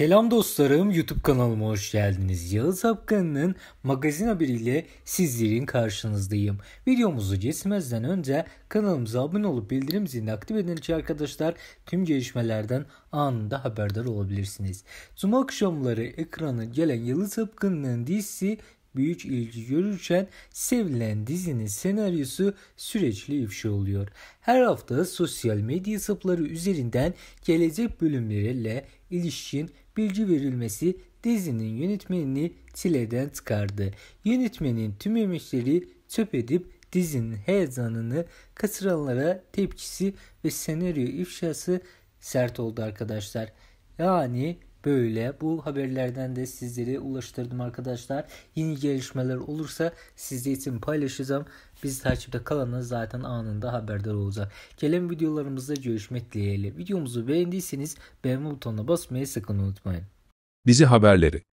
Selam dostlarım YouTube kanalıma hoş geldiniz. Yağız Apkan'ın magazin haberiyle sizlerin karşınızdayım. Videomuzu geçmezden önce kanalımıza abone olup bildirim zilini aktif edin ki arkadaşlar tüm gelişmelerden anında haberdar olabilirsiniz. Cuma akşamları ekranı gelen Yalı Apkan'ın dizisi büyük ilgi görürken sevilen dizinin senaryosu süreçli ifşa oluyor. Her hafta sosyal medya hesapları üzerinden gelecek bölümlerle ilişkin bilgi verilmesi dizinin yönetmenini çileden çıkardı. Yönetmenin tüm emekleri çöp edip dizinin heyecanını kaçıranlara tepkisi ve senaryo ifşası sert oldu arkadaşlar. Yani böyle. Bu haberlerden de sizlere ulaştırdım arkadaşlar. Yeni gelişmeler olursa sizler için paylaşacağım. Biz takipte kalanınız zaten anında haberdar olacak. Gelen videolarımızda görüşmek dileğiyle. Videomuzu beğendiyseniz beğenme butonuna basmayı sakın unutmayın. Bizi haberleri